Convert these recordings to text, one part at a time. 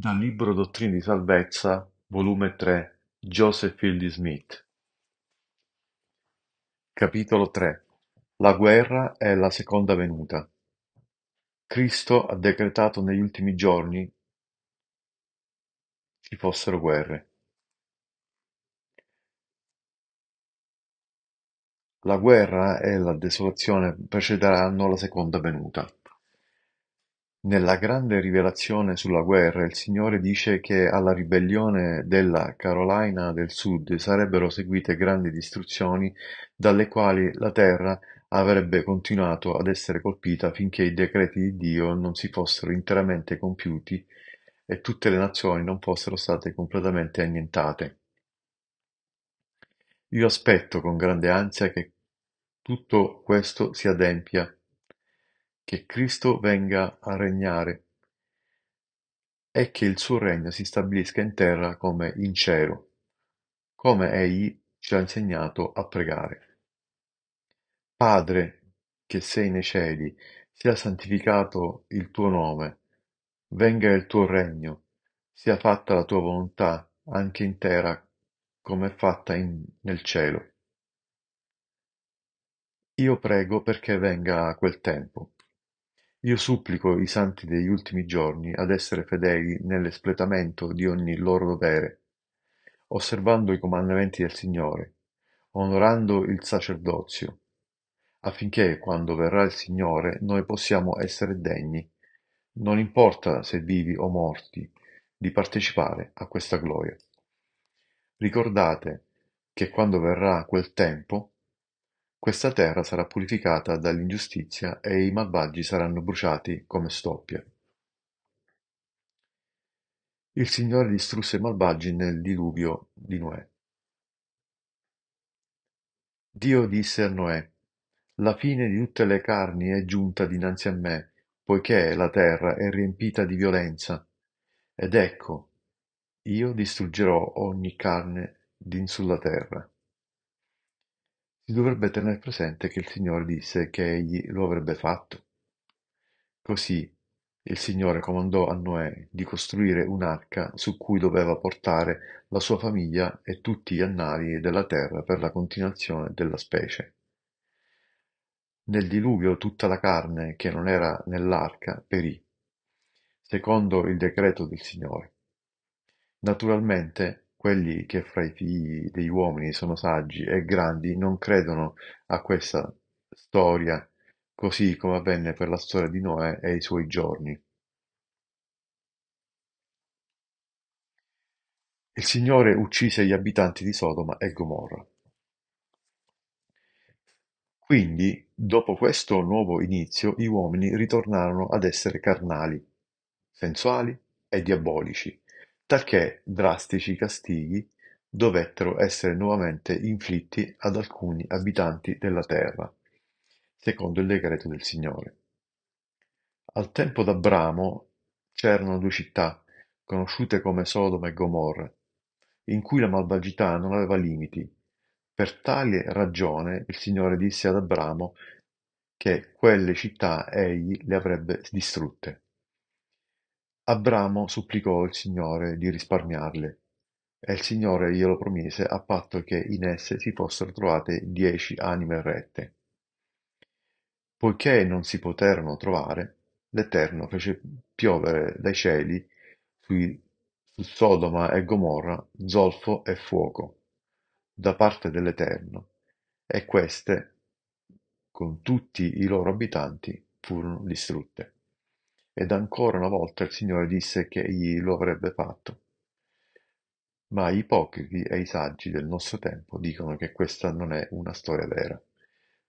Dal libro Dottrine di salvezza, volume 3, Joseph Fielding Smith. Capitolo 3. La guerra è la seconda venuta. Cristo ha decretato negli ultimi giorni ci fossero guerre. La guerra e la desolazione precederanno la seconda venuta. Nella "Grande rivelazione" sulla guerra il Signore dice che alla ribellione della Carolina del Sud sarebbero seguite grandi distruzioni dalle quali la terra avrebbe continuato ad essere colpita finché i decreti di Dio non si fossero interamente compiuti e tutte le nazioni non fossero state completamente annientate. Io aspetto con grande ansia che tutto questo si adempia che Cristo venga a regnare e che il suo regno si stabilisca in terra come in cielo, come egli ci ha insegnato a pregare. Padre che sei nei cieli, sia santificato il tuo nome, venga il tuo regno, sia fatta la tua volontà anche in terra come è fatta in, nel cielo. Io prego perché venga quel tempo io supplico i santi degli ultimi giorni ad essere fedeli nell'espletamento di ogni loro dovere, osservando i comandamenti del Signore, onorando il sacerdozio, affinché quando verrà il Signore noi possiamo essere degni, non importa se vivi o morti, di partecipare a questa gloria. Ricordate che quando verrà quel tempo, questa terra sarà purificata dall'ingiustizia e i malvagi saranno bruciati come stoppie. Il Signore distrusse i malvagi nel diluvio di Noè. Dio disse a Noè, La fine di tutte le carni è giunta dinanzi a me, poiché la terra è riempita di violenza. Ed ecco, io distruggerò ogni carne din sulla terra si dovrebbe tenere presente che il Signore disse che egli lo avrebbe fatto. Così il Signore comandò a Noè di costruire un'arca su cui doveva portare la sua famiglia e tutti gli annali della terra per la continuazione della specie. Nel diluvio tutta la carne che non era nell'arca perì, secondo il decreto del Signore. Naturalmente quelli che fra i figli degli uomini sono saggi e grandi non credono a questa storia, così come avvenne per la storia di Noè e i suoi giorni. Il Signore uccise gli abitanti di Sodoma e Gomorra. Quindi, dopo questo nuovo inizio, gli uomini ritornarono ad essere carnali, sensuali e diabolici, talché drastici castighi dovettero essere nuovamente inflitti ad alcuni abitanti della terra, secondo il decreto del Signore. Al tempo d'Abramo c'erano due città, conosciute come Sodoma e Gomorra, in cui la malvagità non aveva limiti. Per tale ragione il Signore disse ad Abramo che quelle città egli le avrebbe distrutte. Abramo supplicò il Signore di risparmiarle, e il Signore glielo promise a patto che in esse si fossero trovate dieci anime rette. Poiché non si poterono trovare, l'Eterno fece piovere dai cieli sui, su Sodoma e Gomorra zolfo e fuoco, da parte dell'Eterno, e queste, con tutti i loro abitanti, furono distrutte ed ancora una volta il Signore disse che egli lo avrebbe fatto. Ma gli ipocriti e i saggi del nostro tempo dicono che questa non è una storia vera,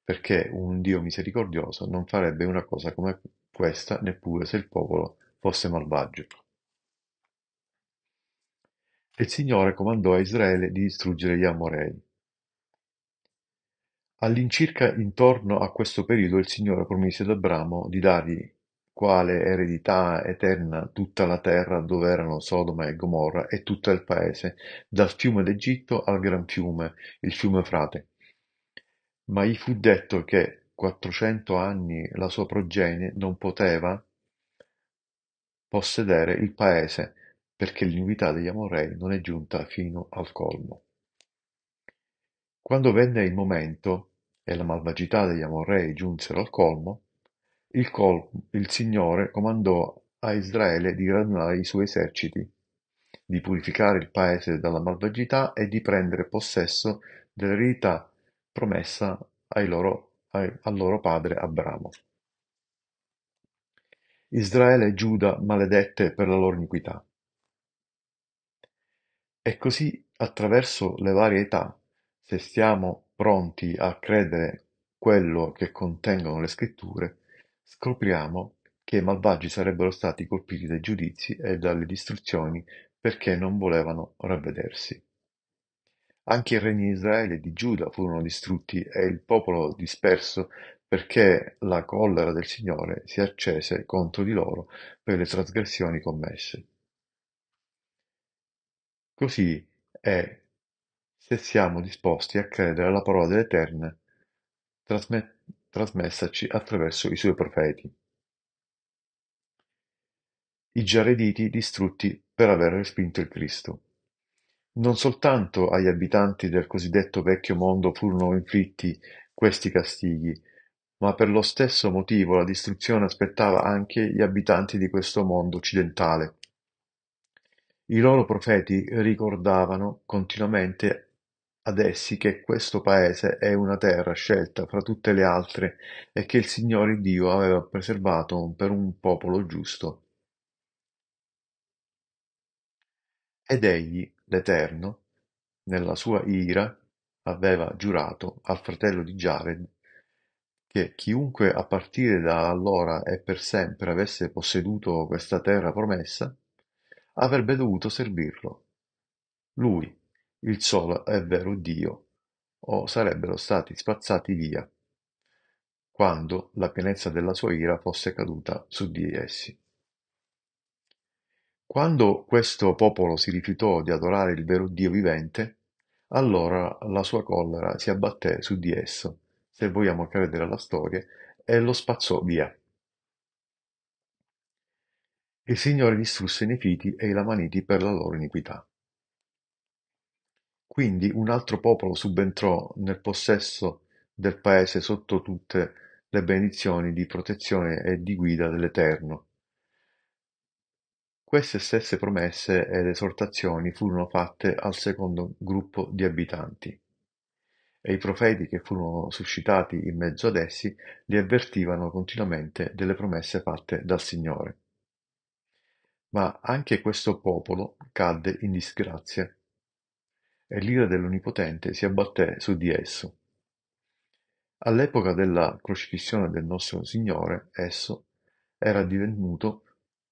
perché un Dio misericordioso non farebbe una cosa come questa neppure se il popolo fosse malvagio. Il Signore comandò a Israele di distruggere gli Amorei. All'incirca intorno a questo periodo il Signore promise ad Abramo di dargli quale eredità eterna tutta la terra dove erano Sodoma e Gomorra e tutto il paese, dal fiume d'Egitto al gran fiume, il fiume Frate. Ma gli fu detto che quattrocento anni la sua progenie non poteva possedere il paese, perché l'iniquità degli Amorrei non è giunta fino al colmo. Quando venne il momento e la malvagità degli Amorrei giunsero al colmo, il Signore comandò a Israele di radunare i suoi eserciti, di purificare il paese dalla malvagità e di prendere possesso dell'eredità promessa loro, al loro padre Abramo. Israele e Giuda maledette per la loro iniquità. E così attraverso le varie età, se stiamo pronti a credere quello che contengono le scritture, Scopriamo che i malvagi sarebbero stati colpiti dai giudizi e dalle distruzioni perché non volevano ravvedersi. Anche i regni di Israele e di Giuda furono distrutti e il popolo disperso perché la collera del Signore si accese contro di loro per le trasgressioni commesse. Così è se siamo disposti a credere alla parola dell'Eterno trasmessa trasmessaci attraverso i suoi profeti. I Giarediti distrutti per aver respinto il Cristo. Non soltanto agli abitanti del cosiddetto vecchio mondo furono inflitti questi castighi, ma per lo stesso motivo la distruzione aspettava anche gli abitanti di questo mondo occidentale. I loro profeti ricordavano continuamente ad essi che questo paese è una terra scelta fra tutte le altre e che il Signore Dio aveva preservato per un popolo giusto. Ed egli, l'Eterno, nella sua ira, aveva giurato al fratello di Giaved che chiunque a partire da allora e per sempre avesse posseduto questa terra promessa, avrebbe dovuto servirlo. Lui, il solo e vero Dio, o sarebbero stati spazzati via, quando la pienezza della sua ira fosse caduta su di essi. Quando questo popolo si rifiutò di adorare il vero Dio vivente, allora la sua collera si abbatté su di esso, se vogliamo credere alla storia, e lo spazzò via. Il Signore distrusse i Nefiti e i Lamaniti per la loro iniquità. Quindi un altro popolo subentrò nel possesso del paese sotto tutte le benedizioni di protezione e di guida dell'Eterno. Queste stesse promesse ed esortazioni furono fatte al secondo gruppo di abitanti e i profeti che furono suscitati in mezzo ad essi li avvertivano continuamente delle promesse fatte dal Signore. Ma anche questo popolo cadde in disgrazia e l'ira dell'Onipotente si abbatté su di esso. All'epoca della crocifissione del nostro Signore, esso era divenuto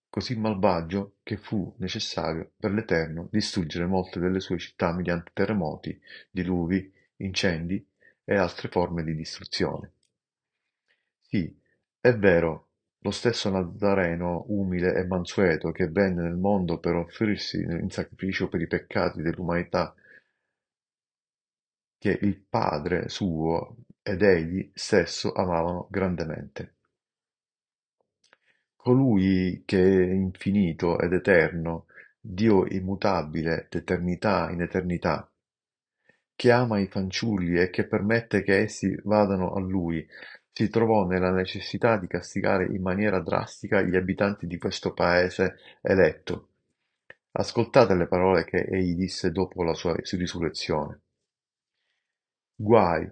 così malvagio che fu necessario per l'Eterno distruggere molte delle sue città mediante terremoti, diluvi, incendi e altre forme di distruzione. Sì, è vero, lo stesso Nazareno umile e mansueto che venne nel mondo per offrirsi in sacrificio per i peccati dell'umanità che il padre suo ed egli stesso amavano grandemente. Colui che è infinito ed eterno, Dio immutabile d'eternità in eternità, che ama i fanciulli e che permette che essi vadano a lui, si trovò nella necessità di castigare in maniera drastica gli abitanti di questo paese eletto. Ascoltate le parole che egli disse dopo la sua risurrezione. Guai,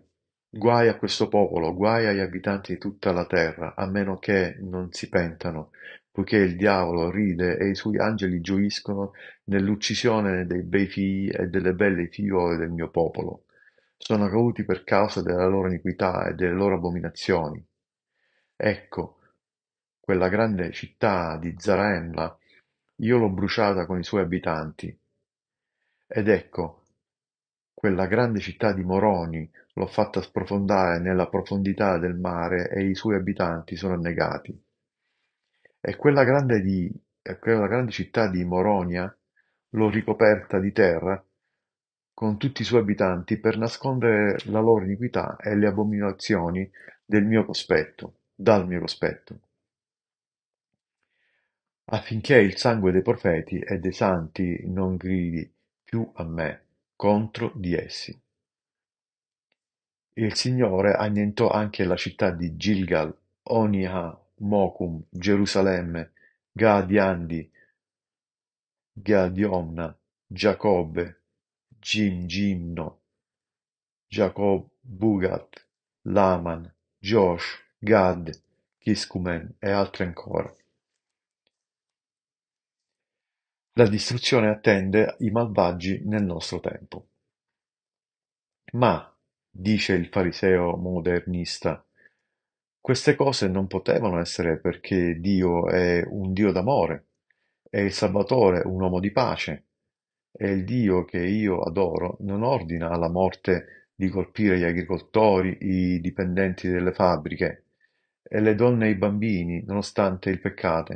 guai a questo popolo, guai agli abitanti di tutta la terra, a meno che non si pentano, poiché il diavolo ride e i suoi angeli gioiscono nell'uccisione dei bei figli e delle belle figliuole del mio popolo. Sono caduti per causa della loro iniquità e delle loro abominazioni. Ecco, quella grande città di Zaremla, io l'ho bruciata con i suoi abitanti. Ed ecco, quella grande città di Moroni l'ho fatta sprofondare nella profondità del mare e i suoi abitanti sono annegati. E quella grande, di, quella grande città di Moronia l'ho ricoperta di terra con tutti i suoi abitanti per nascondere la loro iniquità e le abominazioni del mio cospetto, dal mio cospetto, affinché il sangue dei profeti e dei santi non gridi più a me contro di essi. Il Signore annientò anche la città di Gilgal, Oniha, Mokum, Gerusalemme, Gadiandi, Gadionna, Giacobbe, Gimgimno, Giacob Bugat, Laman, Josh, Gad, Kiskumen e altre ancora. La distruzione attende i malvagi nel nostro tempo. Ma, dice il fariseo modernista, queste cose non potevano essere perché Dio è un Dio d'amore, è il Salvatore un uomo di pace, e il Dio che io adoro non ordina alla morte di colpire gli agricoltori, i dipendenti delle fabbriche, e le donne e i bambini, nonostante il peccato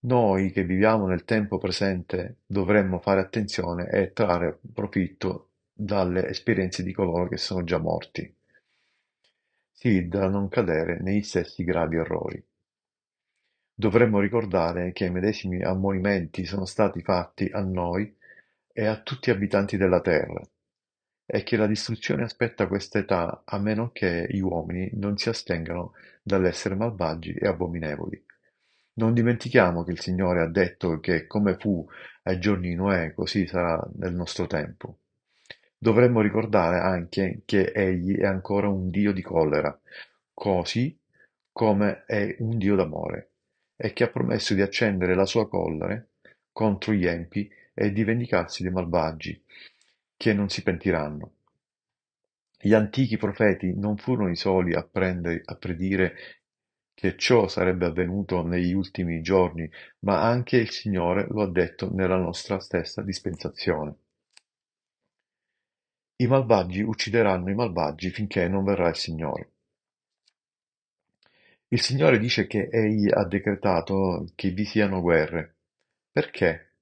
noi che viviamo nel tempo presente dovremmo fare attenzione e trarre profitto dalle esperienze di coloro che sono già morti, sì da non cadere negli stessi gravi errori. Dovremmo ricordare che i medesimi ammonimenti sono stati fatti a noi e a tutti gli abitanti della terra, e che la distruzione aspetta questa età a meno che gli uomini non si astengano dall'essere malvagi e abominevoli. Non dimentichiamo che il Signore ha detto che come fu ai giorni di Noè, così sarà nel nostro tempo. Dovremmo ricordare anche che Egli è ancora un Dio di collera, così come è un Dio d'amore, e che ha promesso di accendere la sua collera contro gli empi e di vendicarsi dei malvagi, che non si pentiranno. Gli antichi profeti non furono i soli a, prendere, a predire che ciò sarebbe avvenuto negli ultimi giorni, ma anche il Signore lo ha detto nella nostra stessa dispensazione. I malvagi uccideranno i malvagi finché non verrà il Signore. Il Signore dice che Egli ha decretato che vi siano guerre. Perché?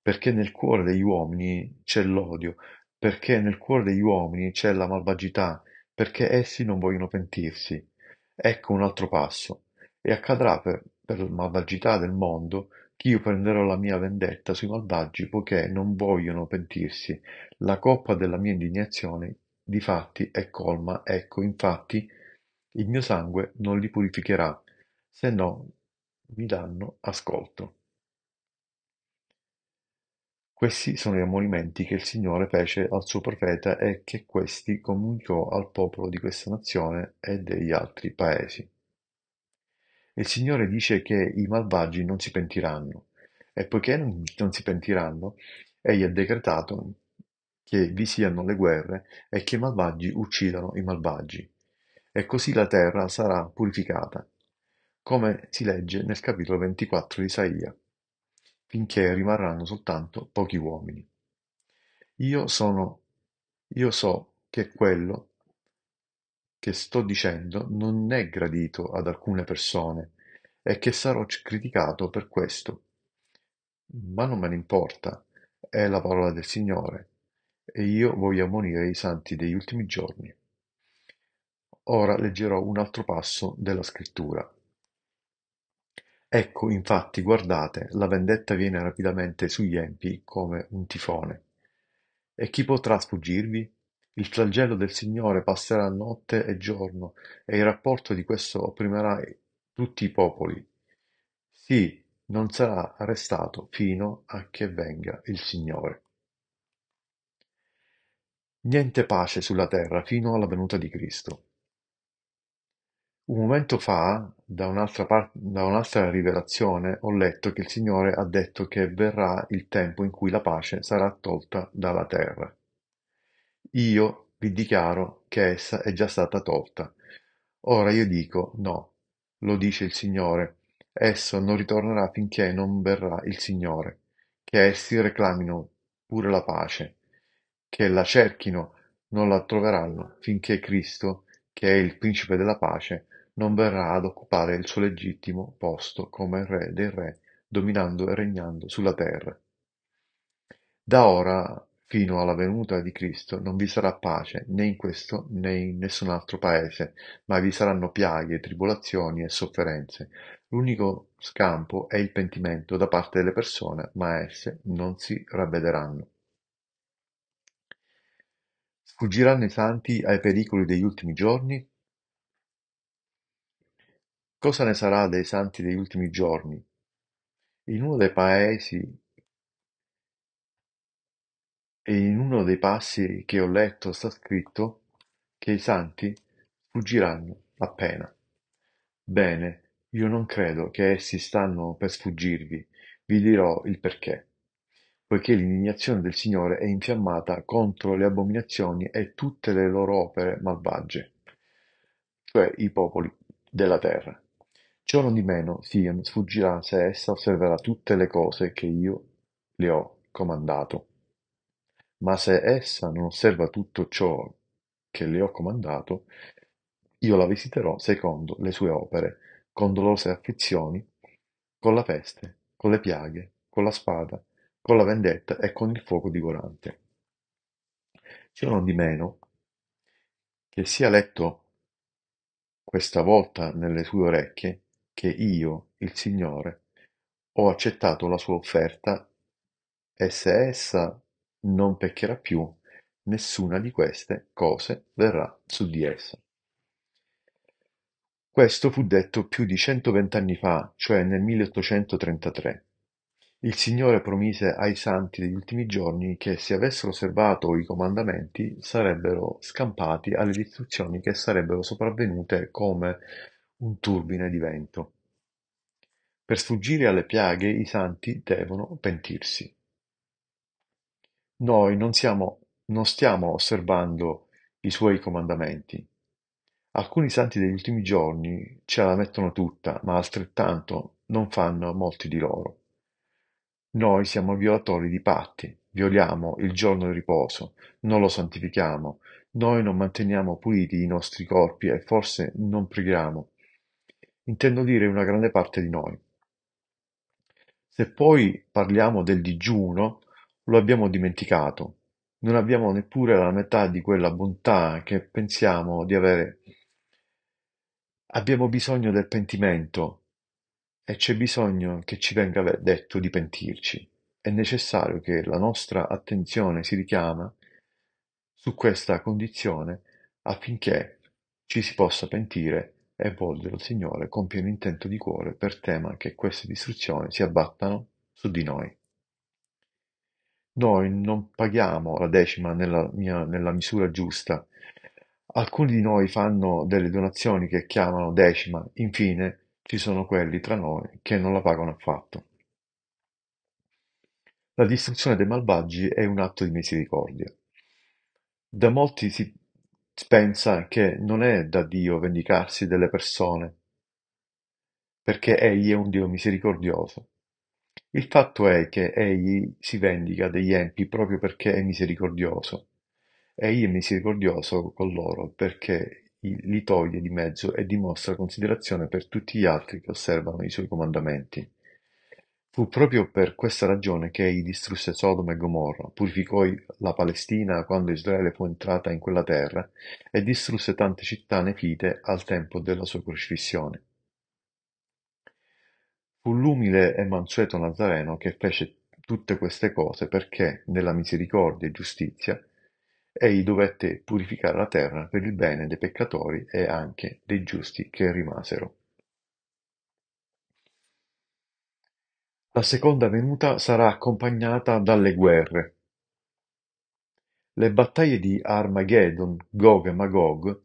Perché nel cuore degli uomini c'è l'odio, perché nel cuore degli uomini c'è la malvagità, perché essi non vogliono pentirsi. Ecco un altro passo, e accadrà per malvagità del mondo che io prenderò la mia vendetta sui malvagi poiché non vogliono pentirsi la coppa della mia indignazione difatti è colma ecco infatti il mio sangue non li purificherà se no mi danno ascolto questi sono gli ammonimenti che il Signore fece al suo profeta e che questi comunicò al popolo di questa nazione e degli altri paesi. Il Signore dice che i malvagi non si pentiranno, e poiché non, non si pentiranno, egli ha decretato che vi siano le guerre e che i malvagi uccidano i malvagi. E così la terra sarà purificata, come si legge nel capitolo 24 di Isaia finché rimarranno soltanto pochi uomini. Io sono, io so che quello che sto dicendo non è gradito ad alcune persone e che sarò criticato per questo. Ma non me ne importa, è la parola del Signore, e io voglio ammonire i santi degli ultimi giorni. Ora leggerò un altro passo della scrittura. Ecco infatti guardate la vendetta viene rapidamente sugli empi come un tifone. E chi potrà sfuggirvi? Il flagello del Signore passerà notte e giorno, e il rapporto di questo opprimerà tutti i popoli. Sì, non sarà arrestato fino a che venga il Signore. Niente pace sulla terra fino alla venuta di Cristo. Un momento fa, da un'altra rivelazione, ho letto che il Signore ha detto che verrà il tempo in cui la pace sarà tolta dalla terra. Io vi dichiaro che essa è già stata tolta. Ora io dico no, lo dice il Signore, esso non ritornerà finché non verrà il Signore, che essi reclamino pure la pace, che la cerchino, non la troveranno finché Cristo, che è il principe della pace, non verrà ad occupare il suo legittimo posto come re dei re dominando e regnando sulla terra. Da ora fino alla venuta di Cristo non vi sarà pace né in questo né in nessun altro paese, ma vi saranno piaghe, tribolazioni e sofferenze. L'unico scampo è il pentimento da parte delle persone, ma esse non si ravvederanno. Sfuggiranno i santi ai pericoli degli ultimi giorni? Cosa ne sarà dei santi degli ultimi giorni? In uno dei paesi e in uno dei passi che ho letto sta scritto che i santi fuggiranno appena. Bene, io non credo che essi stanno per sfuggirvi, vi dirò il perché. Poiché l'indignazione del Signore è infiammata contro le abominazioni e tutte le loro opere malvagie, cioè i popoli della terra. Ciò non di meno, Sion sfuggirà se essa osserverà tutte le cose che io le ho comandato. Ma se essa non osserva tutto ciò che le ho comandato, io la visiterò secondo le sue opere, con dolose afflizioni, con la peste, con le piaghe, con la spada, con la vendetta e con il fuoco divorante. Ciò non di meno che sia letto questa volta nelle sue orecchie che io, il Signore, ho accettato la sua offerta e se essa non peccherà più, nessuna di queste cose verrà su di essa. Questo fu detto più di 120 anni fa, cioè nel 1833. Il Signore promise ai santi degli ultimi giorni che se avessero osservato i comandamenti sarebbero scampati alle distruzioni che sarebbero sopravvenute come un turbine di vento. Per sfuggire alle piaghe i santi devono pentirsi. Noi non, siamo, non stiamo osservando i suoi comandamenti. Alcuni santi degli ultimi giorni ce la mettono tutta, ma altrettanto non fanno molti di loro. Noi siamo violatori di patti, violiamo il giorno di riposo, non lo santifichiamo, noi non manteniamo puliti i nostri corpi e forse non preghiamo intendo dire una grande parte di noi. Se poi parliamo del digiuno, lo abbiamo dimenticato, non abbiamo neppure la metà di quella bontà che pensiamo di avere. Abbiamo bisogno del pentimento e c'è bisogno che ci venga detto di pentirci. È necessario che la nostra attenzione si richiama su questa condizione affinché ci si possa pentire e volgere al Signore con pieno intento di cuore per tema che queste distruzioni si abbattano su di noi. Noi non paghiamo la decima nella, mia, nella misura giusta. Alcuni di noi fanno delle donazioni che chiamano decima, infine ci sono quelli tra noi che non la pagano affatto. La distruzione dei malvagi è un atto di misericordia. Da molti si Pensa che non è da Dio vendicarsi delle persone, perché egli è un Dio misericordioso. Il fatto è che egli si vendica degli empi proprio perché è misericordioso. Egli è misericordioso con loro perché li toglie di mezzo e dimostra considerazione per tutti gli altri che osservano i suoi comandamenti. Fu proprio per questa ragione che egli distrusse Sodoma e Gomorra, purificò la Palestina quando Israele fu entrata in quella terra e distrusse tante città nefite al tempo della sua crocifissione. Fu l'umile e mansueto Nazareno che fece tutte queste cose perché, nella misericordia e giustizia, egli dovette purificare la terra per il bene dei peccatori e anche dei giusti che rimasero. La seconda venuta sarà accompagnata dalle guerre. Le battaglie di Armageddon, Gog e Magog,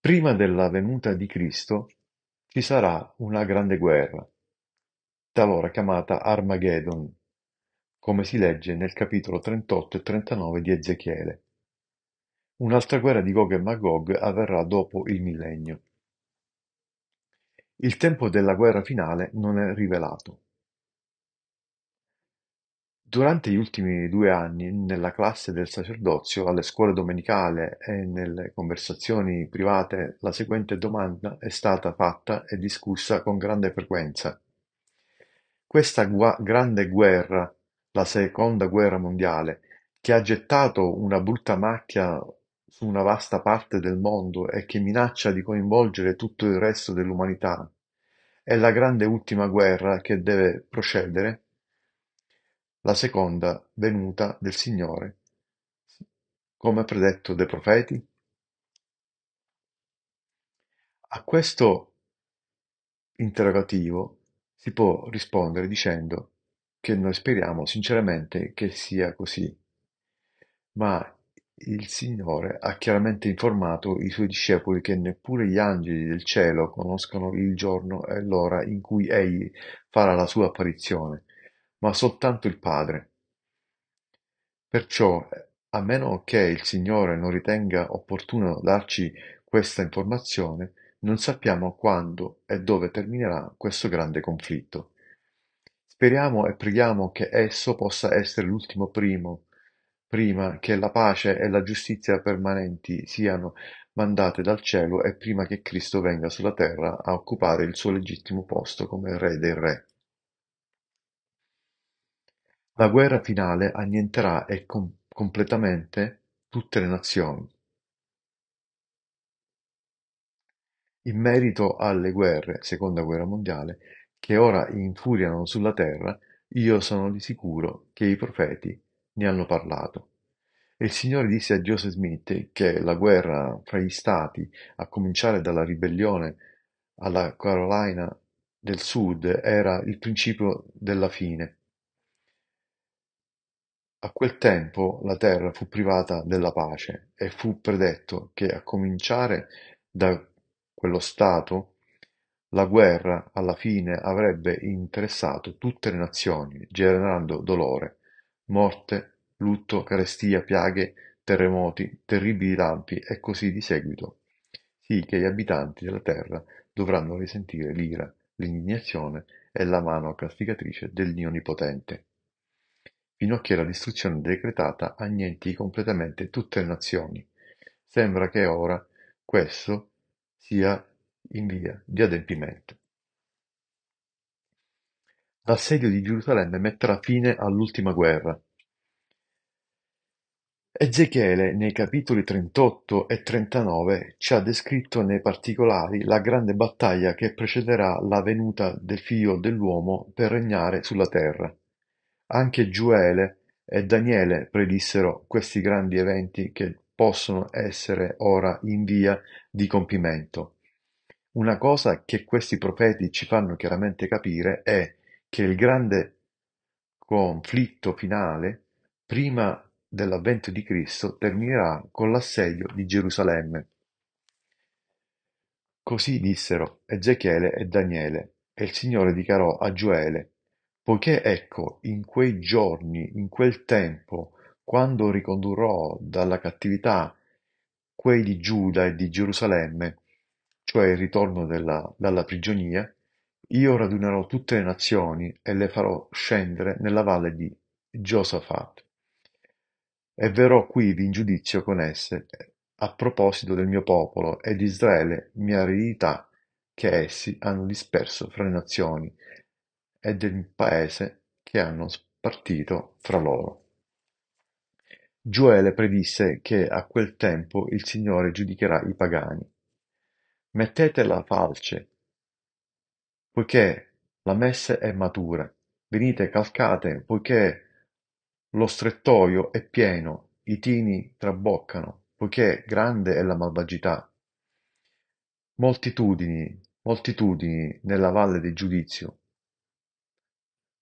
prima della venuta di Cristo ci sarà una grande guerra, talora chiamata Armageddon, come si legge nel capitolo 38 e 39 di Ezechiele. Un'altra guerra di Gog e Magog avverrà dopo il millennio. Il tempo della guerra finale non è rivelato. Durante gli ultimi due anni, nella classe del sacerdozio, alle scuole domenicali e nelle conversazioni private, la seguente domanda è stata fatta e discussa con grande frequenza. Questa gua- grande guerra, la seconda guerra mondiale, che ha gettato una brutta macchia su una vasta parte del mondo e che minaccia di coinvolgere tutto il resto dell'umanità, è la grande ultima guerra che deve procedere, la seconda venuta del Signore, come predetto dai profeti? A questo interrogativo si può rispondere dicendo che noi speriamo sinceramente che sia così, ma il Signore ha chiaramente informato i suoi discepoli che neppure gli angeli del cielo conoscono il giorno e l'ora in cui egli farà la sua apparizione, ma soltanto il Padre. Perciò, a meno che il Signore non ritenga opportuno darci questa informazione, non sappiamo quando e dove terminerà questo grande conflitto. Speriamo e preghiamo che esso possa essere l'ultimo primo prima che la pace e la giustizia permanenti siano mandate dal cielo e prima che Cristo venga sulla terra a occupare il suo legittimo posto come Re dei Re. La guerra finale annienterà e com- completamente tutte le nazioni. In merito alle guerre, seconda guerra mondiale, che ora infuriano sulla terra, io sono di sicuro che i profeti ne hanno parlato, e il Signore disse a Joseph Smith che la guerra fra gli Stati, a cominciare dalla ribellione alla Carolina del Sud, era il principio della fine. A quel tempo la terra fu privata della pace e fu predetto che a cominciare da quello Stato la guerra alla fine avrebbe interessato tutte le nazioni, generando dolore. Morte, lutto, carestia, piaghe, terremoti, terribili lampi e così di seguito, sì che gli abitanti della terra dovranno risentire l'ira, l'indignazione e la mano castigatrice del Dio Onnipotente. Fino a che la distruzione decretata annienti completamente tutte le nazioni. Sembra che ora questo sia in via di adempimento l'assedio di Gerusalemme metterà fine all'ultima guerra. Ezechiele nei capitoli 38 e 39 ci ha descritto nei particolari la grande battaglia che precederà la venuta del figlio dell'uomo per regnare sulla terra. Anche Giuele e Daniele predissero questi grandi eventi che possono essere ora in via di compimento. Una cosa che questi profeti ci fanno chiaramente capire è che che il grande conflitto finale, prima dell'avvento di Cristo, terminerà con l'assedio di Gerusalemme. Così dissero Ezechiele e Daniele, e il Signore dichiarò a Gioele, poiché ecco in quei giorni, in quel tempo, quando ricondurrò dalla cattività quei di Giuda e di Gerusalemme, cioè il ritorno della, dalla prigionia, io radunerò tutte le nazioni, e le farò scendere nella valle di Giosafat, e verrò quivi in giudizio con esse a proposito del mio popolo e di Israele mia eredità, che essi hanno disperso fra le nazioni, e del paese che hanno spartito fra loro. Gioele predisse che a quel tempo il Signore giudicherà i pagani. Mettete la falce Poiché la messe è matura, venite calcate, poiché lo strettoio è pieno, i tini traboccano, poiché grande è la malvagità. Moltitudini, moltitudini nella valle del giudizio,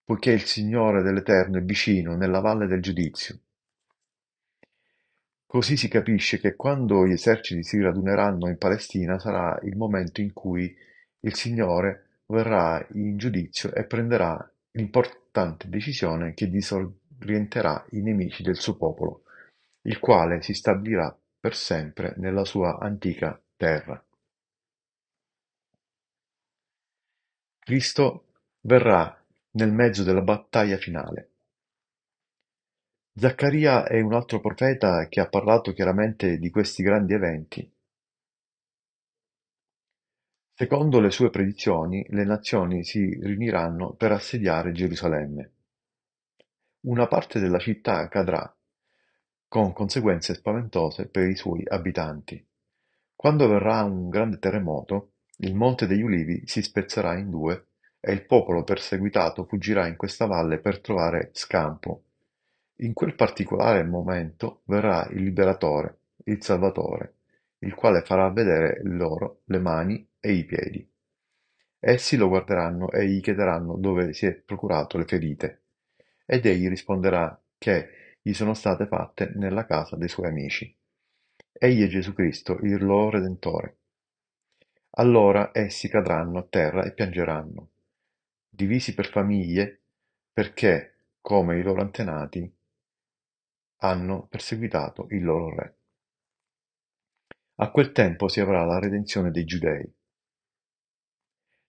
poiché il Signore dell'Eterno è vicino nella valle del giudizio. Così si capisce che quando gli eserciti si raduneranno in Palestina sarà il momento in cui il Signore verrà in giudizio e prenderà l'importante decisione che disorienterà i nemici del suo popolo, il quale si stabilirà per sempre nella sua antica terra. Cristo verrà nel mezzo della battaglia finale. Zaccaria è un altro profeta che ha parlato chiaramente di questi grandi eventi Secondo le sue predizioni le nazioni si riuniranno per assediare Gerusalemme. Una parte della città cadrà, con conseguenze spaventose per i suoi abitanti. Quando verrà un grande terremoto, il monte degli ulivi si spezzerà in due e il popolo perseguitato fuggirà in questa valle per trovare scampo. In quel particolare momento verrà il liberatore, il salvatore, il quale farà vedere loro le mani e i piedi. Essi lo guarderanno e gli chiederanno dove si è procurato le ferite, ed egli risponderà che gli sono state fatte nella casa dei suoi amici. Egli è Gesù Cristo, il loro Redentore. Allora essi cadranno a terra e piangeranno, divisi per famiglie, perché, come i loro antenati, hanno perseguitato il loro re. A quel tempo si avrà la redenzione dei giudei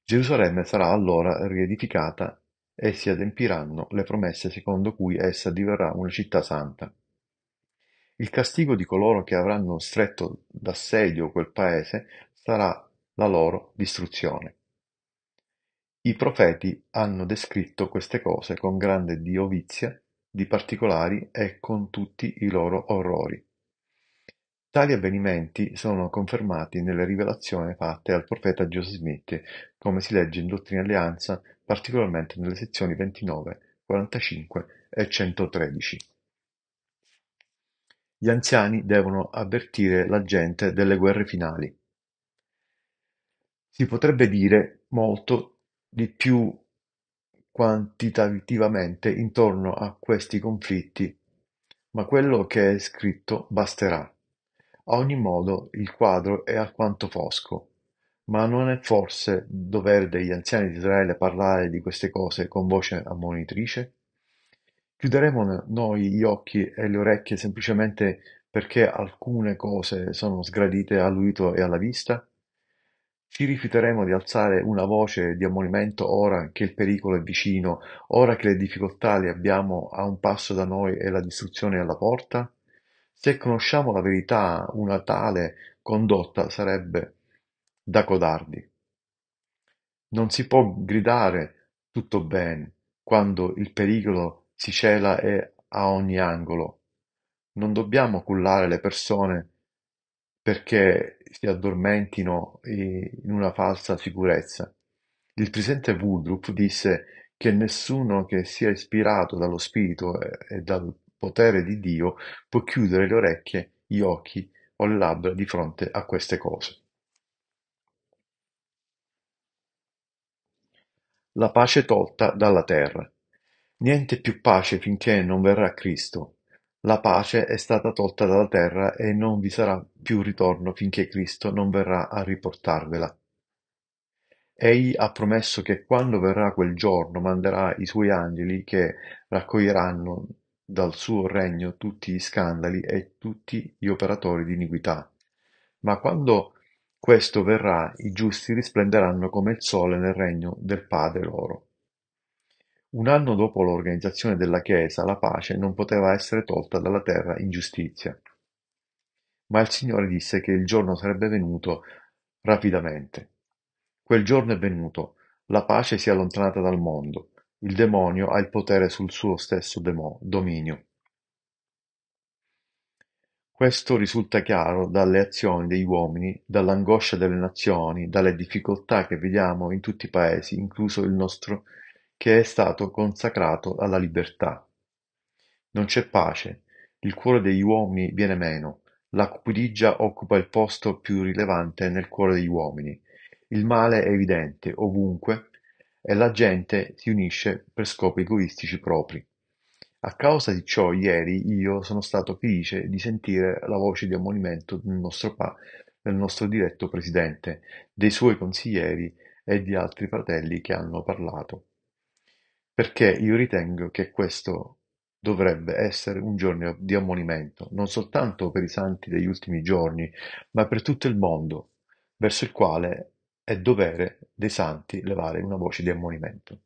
Gerusalemme sarà allora riedificata e si adempiranno le promesse secondo cui essa diverrà una città santa. Il castigo di coloro che avranno stretto d'assedio quel paese sarà la loro distruzione. I profeti hanno descritto queste cose con grande diovizia di particolari e con tutti i loro orrori. Tali avvenimenti sono confermati nelle rivelazioni fatte al profeta Joseph Smith, come si legge in Dottrina Alleanza, particolarmente nelle sezioni 29, 45 e 113. Gli anziani devono avvertire la gente delle guerre finali. Si potrebbe dire molto di più quantitativamente intorno a questi conflitti, ma quello che è scritto basterà. A ogni modo il quadro è alquanto fosco. Ma non è forse dovere degli anziani di Israele parlare di queste cose con voce ammonitrice? Chiuderemo noi gli occhi e le orecchie semplicemente perché alcune cose sono sgradite all'udito e alla vista? Ci rifiuteremo di alzare una voce di ammonimento ora che il pericolo è vicino, ora che le difficoltà le abbiamo a un passo da noi e la distruzione è alla porta? Se conosciamo la verità, una tale condotta sarebbe da codardi. Non si può gridare tutto bene quando il pericolo si cela e a ogni angolo. Non dobbiamo cullare le persone perché si addormentino in una falsa sicurezza. Il presidente Woodruff disse che nessuno che sia ispirato dallo spirito e dal potere di Dio può chiudere le orecchie, gli occhi o le labbra di fronte a queste cose. La pace tolta dalla terra. Niente più pace finché non verrà Cristo. La pace è stata tolta dalla terra e non vi sarà più ritorno finché Cristo non verrà a riportarvela. Egli ha promesso che quando verrà quel giorno manderà i suoi angeli che raccoglieranno dal suo regno tutti gli scandali e tutti gli operatori di iniquità. Ma quando questo verrà, i giusti risplenderanno come il sole nel regno del Padre loro. Un anno dopo l'organizzazione della Chiesa, la pace non poteva essere tolta dalla terra in giustizia. Ma il Signore disse che il giorno sarebbe venuto rapidamente. Quel giorno è venuto, la pace si è allontanata dal mondo, il demonio ha il potere sul suo stesso dominio. Questo risulta chiaro dalle azioni degli uomini, dall'angoscia delle nazioni, dalle difficoltà che vediamo in tutti i paesi, incluso il nostro, che è stato consacrato alla libertà. Non c'è pace, il cuore degli uomini viene meno, la cupidigia occupa il posto più rilevante nel cuore degli uomini. Il male è evidente ovunque e la gente si unisce per scopi egoistici propri. A causa di ciò ieri io sono stato felice di sentire la voce di ammonimento del nostro, pa- del nostro diretto presidente, dei suoi consiglieri e di altri fratelli che hanno parlato. Perché io ritengo che questo dovrebbe essere un giorno di ammonimento, non soltanto per i santi degli ultimi giorni, ma per tutto il mondo, verso il quale è dovere dei santi levare una voce di ammonimento.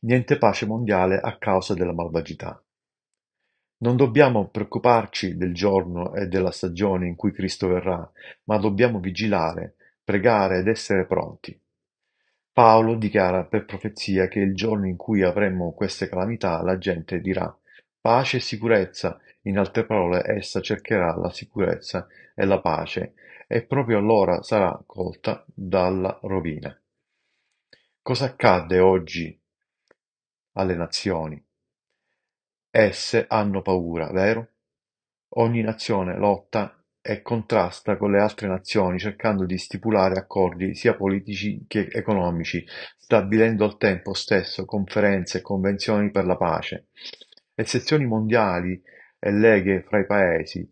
Niente pace mondiale a causa della malvagità. Non dobbiamo preoccuparci del giorno e della stagione in cui Cristo verrà, ma dobbiamo vigilare, pregare ed essere pronti. Paolo dichiara per profezia che il giorno in cui avremo queste calamità la gente dirà pace e sicurezza, in altre parole essa cercherà la sicurezza e la pace e proprio allora sarà colta dalla rovina. Cosa accade oggi alle nazioni? Esse hanno paura, vero? Ogni nazione lotta e contrasta con le altre nazioni cercando di stipulare accordi sia politici che economici, stabilendo al tempo stesso conferenze e convenzioni per la pace. E sezioni mondiali e leghe fra i paesi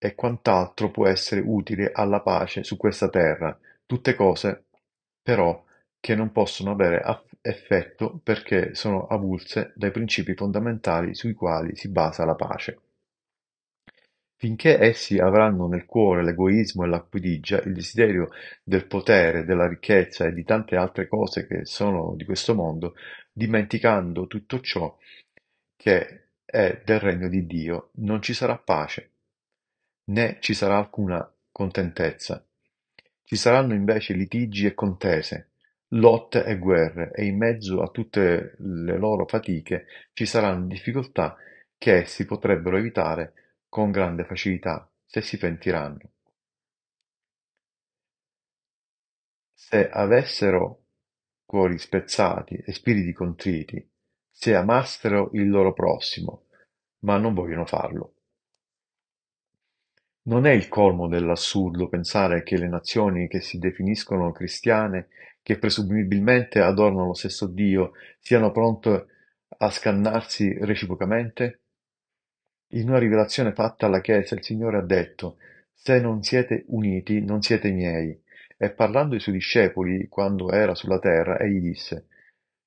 e quant'altro può essere utile alla pace su questa terra, tutte cose però che non possono avere effetto perché sono avulse dai principi fondamentali sui quali si basa la pace. Finché essi avranno nel cuore l'egoismo e l'acquidigia, il desiderio del potere, della ricchezza e di tante altre cose che sono di questo mondo, dimenticando tutto ciò che è del regno di Dio, non ci sarà pace, né ci sarà alcuna contentezza. Ci saranno invece litigi e contese, lotte e guerre, e in mezzo a tutte le loro fatiche ci saranno difficoltà che essi potrebbero evitare con grande facilità se si pentiranno. Se avessero cuori spezzati e spiriti contriti, se amassero il loro prossimo, ma non vogliono farlo. Non è il colmo dell'assurdo pensare che le nazioni che si definiscono cristiane, che presumibilmente adorano lo stesso Dio, siano pronte a scannarsi reciprocamente? In una rivelazione fatta alla Chiesa il Signore ha detto Se non siete uniti, non siete miei. E parlando ai suoi discepoli quando era sulla terra, egli disse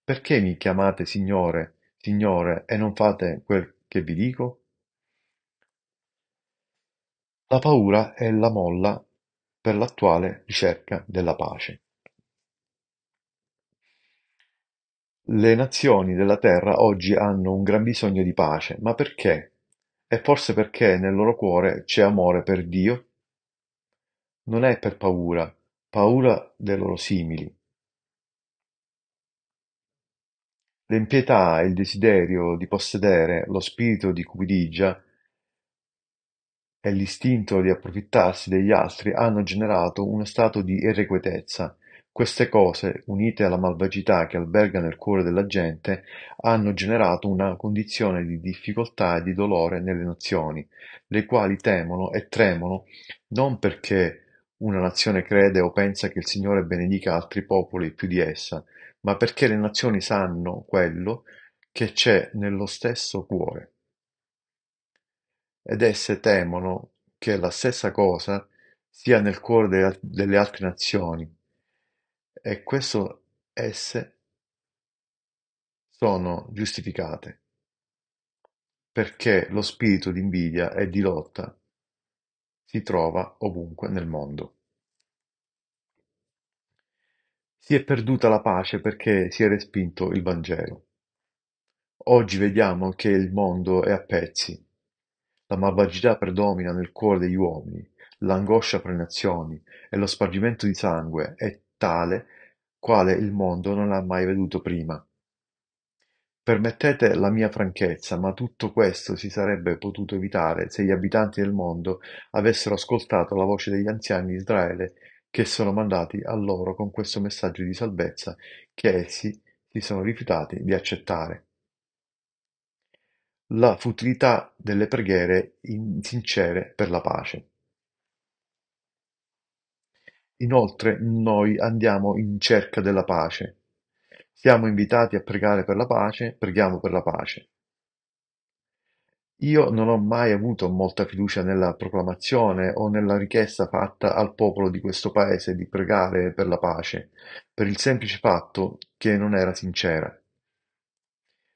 Perché mi chiamate Signore, Signore, e non fate quel che vi dico? La paura è la molla per l'attuale ricerca della pace. Le nazioni della Terra oggi hanno un gran bisogno di pace, ma perché? E forse perché nel loro cuore c'è amore per Dio? Non è per paura, paura dei loro simili. L'impietà e il desiderio di possedere lo spirito di cupidigia e l'istinto di approfittarsi degli altri hanno generato uno stato di irrequietezza. Queste cose, unite alla malvagità che alberga nel cuore della gente, hanno generato una condizione di difficoltà e di dolore nelle nazioni, le quali temono e tremono non perché una nazione crede o pensa che il Signore benedica altri popoli più di essa, ma perché le nazioni sanno quello che c'è nello stesso cuore ed esse temono che la stessa cosa sia nel cuore delle altre nazioni, e questo esse sono giustificate, perché lo spirito di invidia e di lotta si trova ovunque nel mondo. Si è perduta la pace perché si è respinto il Vangelo. Oggi vediamo che il mondo è a pezzi la malvagità predomina nel cuore degli uomini, l'angoscia per le nazioni e lo spargimento di sangue è tale quale il mondo non ha mai veduto prima. Permettete la mia franchezza, ma tutto questo si sarebbe potuto evitare se gli abitanti del mondo avessero ascoltato la voce degli anziani di Israele che sono mandati a loro con questo messaggio di salvezza che essi si sono rifiutati di accettare la futilità delle preghiere sincere per la pace. Inoltre noi andiamo in cerca della pace. Siamo invitati a pregare per la pace, preghiamo per la pace. Io non ho mai avuto molta fiducia nella proclamazione o nella richiesta fatta al popolo di questo paese di pregare per la pace, per il semplice fatto che non era sincera.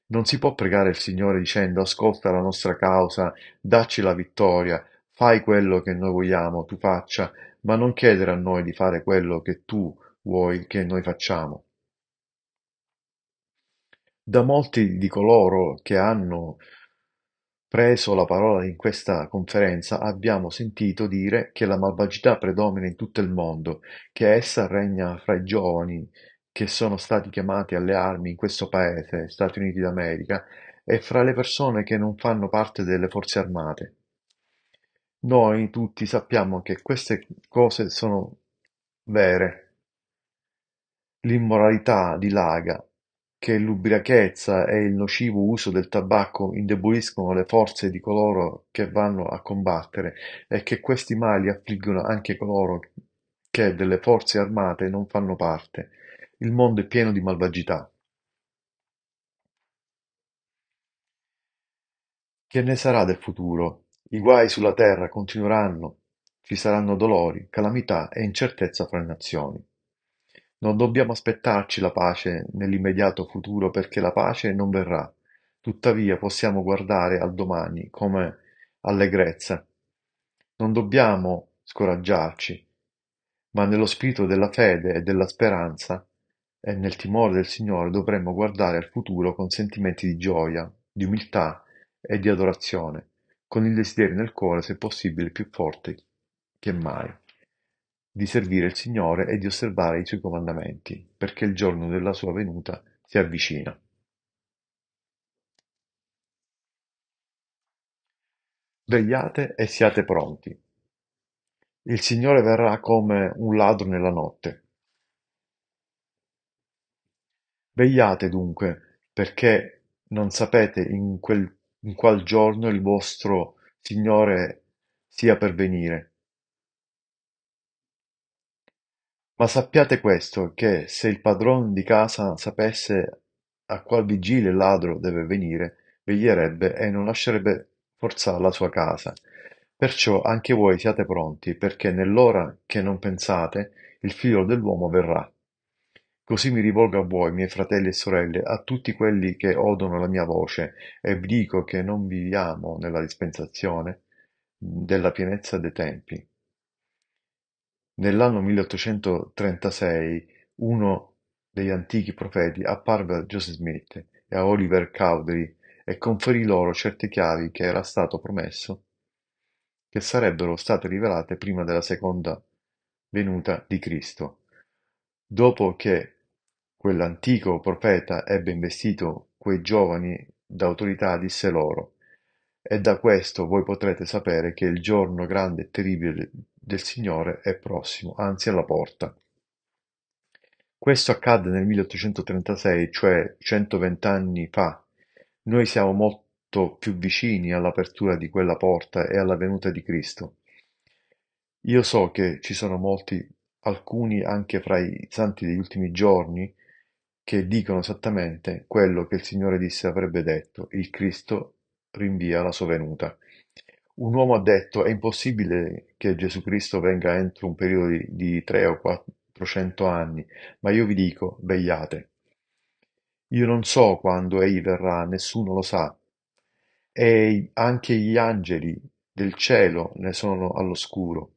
Non si può pregare il Signore dicendo: Ascolta la nostra causa, dacci la vittoria, fai quello che noi vogliamo tu faccia, ma non chiedere a noi di fare quello che tu vuoi che noi facciamo. Da molti di coloro che hanno preso la parola in questa conferenza abbiamo sentito dire che la malvagità predomina in tutto il mondo, che essa regna fra i giovani, che sono stati chiamati alle armi in questo paese, Stati Uniti d'America, e fra le persone che non fanno parte delle forze armate. Noi tutti sappiamo che queste cose sono vere. L'immoralità dilaga, che l'ubriachezza e il nocivo uso del tabacco indeboliscono le forze di coloro che vanno a combattere e che questi mali affliggono anche coloro che delle forze armate non fanno parte il mondo è pieno di malvagità. Che ne sarà del futuro? I guai sulla terra continueranno, ci saranno dolori, calamità e incertezza fra le nazioni. Non dobbiamo aspettarci la pace nell'immediato futuro perché la pace non verrà. Tuttavia possiamo guardare al domani come allegrezza. Non dobbiamo scoraggiarci, ma nello spirito della fede e della speranza e nel timore del Signore dovremmo guardare al futuro con sentimenti di gioia, di umiltà e di adorazione, con il desiderio nel cuore, se possibile più forte che mai, di servire il Signore e di osservare i Suoi comandamenti, perché il giorno della Sua venuta si avvicina. Vegliate e siate pronti. Il Signore verrà come un ladro nella notte. Vegliate dunque, perché non sapete in qual giorno il vostro Signore sia per venire. Ma sappiate questo, che se il padrone di casa sapesse a qual vigile il ladro deve venire, veglierebbe e non lascerebbe forzare la sua casa. Perciò anche voi siate pronti, perché nell'ora che non pensate, il figlio dell'uomo verrà. Così mi rivolgo a voi, miei fratelli e sorelle, a tutti quelli che odono la mia voce, e vi dico che non viviamo nella dispensazione della pienezza dei tempi. Nell'anno 1836 uno degli antichi profeti apparve a Joseph Smith e a Oliver Cowdery e conferì loro certe chiavi che era stato promesso che sarebbero state rivelate prima della seconda venuta di Cristo, dopo che quell'antico profeta ebbe investito quei giovani d'autorità disse loro, e da questo voi potrete sapere che il giorno grande e terribile del Signore è prossimo, anzi alla porta. Questo accadde nel 1836, cioè 120 anni fa. Noi siamo molto più vicini all'apertura di quella porta e alla venuta di Cristo. Io so che ci sono molti, alcuni anche fra i santi degli ultimi giorni, che dicono esattamente quello che il Signore disse avrebbe detto, il Cristo rinvia la sua venuta. Un uomo ha detto, è impossibile che Gesù Cristo venga entro un periodo di, di 3 o 400 anni, ma io vi dico, vegliate. Io non so quando egli verrà, nessuno lo sa. E anche gli angeli del cielo ne sono all'oscuro.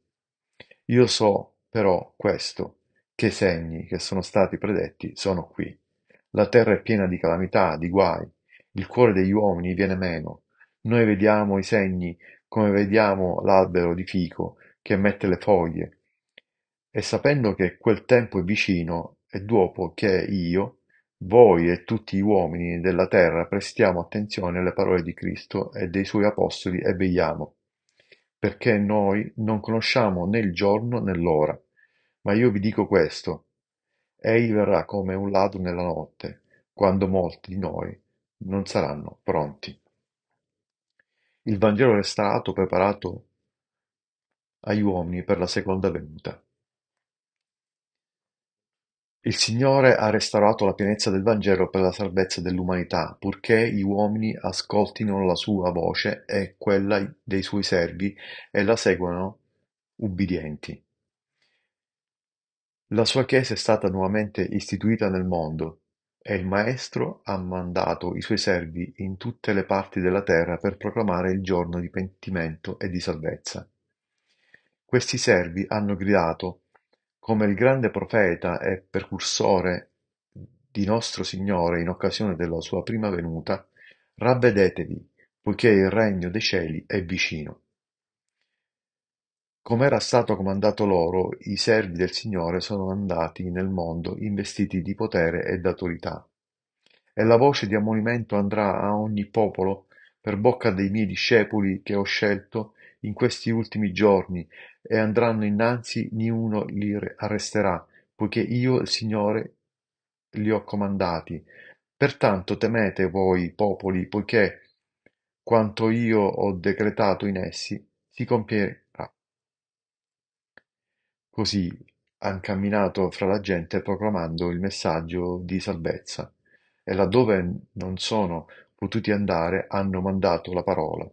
Io so però questo, che i segni che sono stati predetti sono qui. La terra è piena di calamità, di guai. Il cuore degli uomini viene meno. Noi vediamo i segni come vediamo l'albero di fico che mette le foglie. E sapendo che quel tempo è vicino, è dopo che io, voi e tutti gli uomini della terra prestiamo attenzione alle parole di Cristo e dei suoi apostoli e vegliamo, perché noi non conosciamo né il giorno né l'ora. Ma io vi dico questo, Egli verrà come un ladro nella notte, quando molti di noi non saranno pronti. Il Vangelo è stato preparato agli uomini per la seconda venuta. Il Signore ha restaurato la pienezza del Vangelo per la salvezza dell'umanità, purché gli uomini ascoltino la sua voce e quella dei suoi servi e la seguano ubbidienti. La sua chiesa è stata nuovamente istituita nel mondo e il Maestro ha mandato i suoi servi in tutte le parti della terra per proclamare il giorno di pentimento e di salvezza. Questi servi hanno gridato, come il grande profeta e precursore di nostro Signore in occasione della sua prima venuta, ravvedetevi, poiché il regno dei cieli è vicino. Come era stato comandato loro, i servi del Signore sono andati nel mondo investiti di potere e d'autorità. E la voce di ammonimento andrà a ogni popolo per bocca dei miei discepoli che ho scelto in questi ultimi giorni, e andranno innanzi, niuno li arresterà, poiché io, il Signore, li ho comandati. Pertanto temete voi, popoli, poiché quanto io ho decretato in essi si compie Così han camminato fra la gente proclamando il messaggio di salvezza, e laddove non sono potuti andare hanno mandato la parola,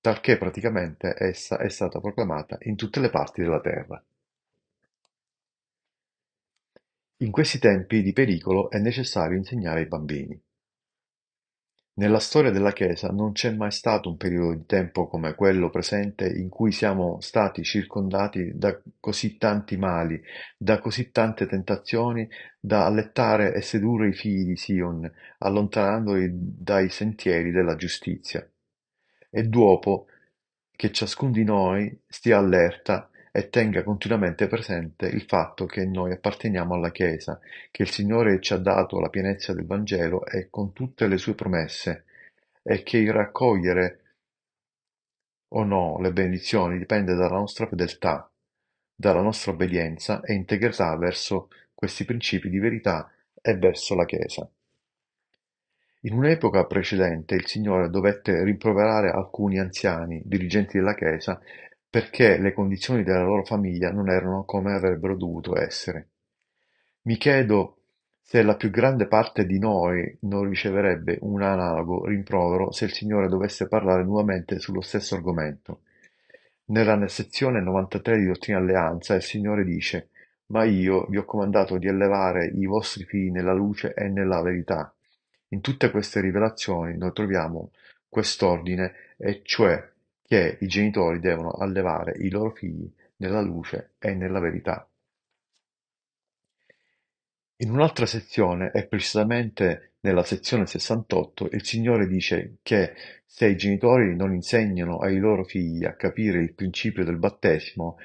talché praticamente essa è stata proclamata in tutte le parti della terra. In questi tempi di pericolo è necessario insegnare ai bambini. Nella storia della Chiesa non c'è mai stato un periodo di tempo come quello presente in cui siamo stati circondati da così tanti mali, da così tante tentazioni, da allettare e sedurre i figli di Sion, allontanandoli dai sentieri della giustizia. E dopo che ciascun di noi stia allerta e tenga continuamente presente il fatto che noi apparteniamo alla Chiesa, che il Signore ci ha dato la pienezza del Vangelo e con tutte le sue promesse, e che il raccogliere o no le benedizioni dipende dalla nostra fedeltà, dalla nostra obbedienza e integrità verso questi principi di verità e verso la Chiesa. In un'epoca precedente il Signore dovette rimproverare alcuni anziani, dirigenti della Chiesa, perché le condizioni della loro famiglia non erano come avrebbero dovuto essere. Mi chiedo se la più grande parte di noi non riceverebbe un analogo rimprovero se il Signore dovesse parlare nuovamente sullo stesso argomento. Nella sezione 93 di Dottrina Alleanza il Signore dice ma io vi ho comandato di allevare i vostri figli nella luce e nella verità. In tutte queste rivelazioni noi troviamo quest'ordine, e cioè che i genitori devono allevare i loro figli nella luce e nella verità. In un'altra sezione, e precisamente nella sezione 68, il Signore dice che se i genitori non insegnano ai loro figli a capire il principio del battesimo,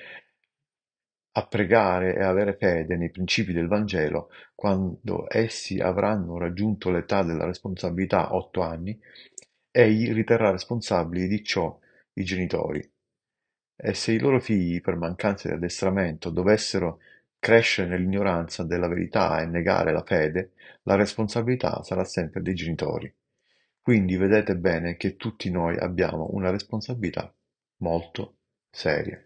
a pregare e avere fede nei principi del Vangelo, quando essi avranno raggiunto l'età della responsabilità, otto anni, egli riterrà responsabili di ciò i genitori, e se i loro figli per mancanza di addestramento dovessero crescere nell'ignoranza della verità e negare la fede, la responsabilità sarà sempre dei genitori. Quindi vedete bene che tutti noi abbiamo una responsabilità molto seria.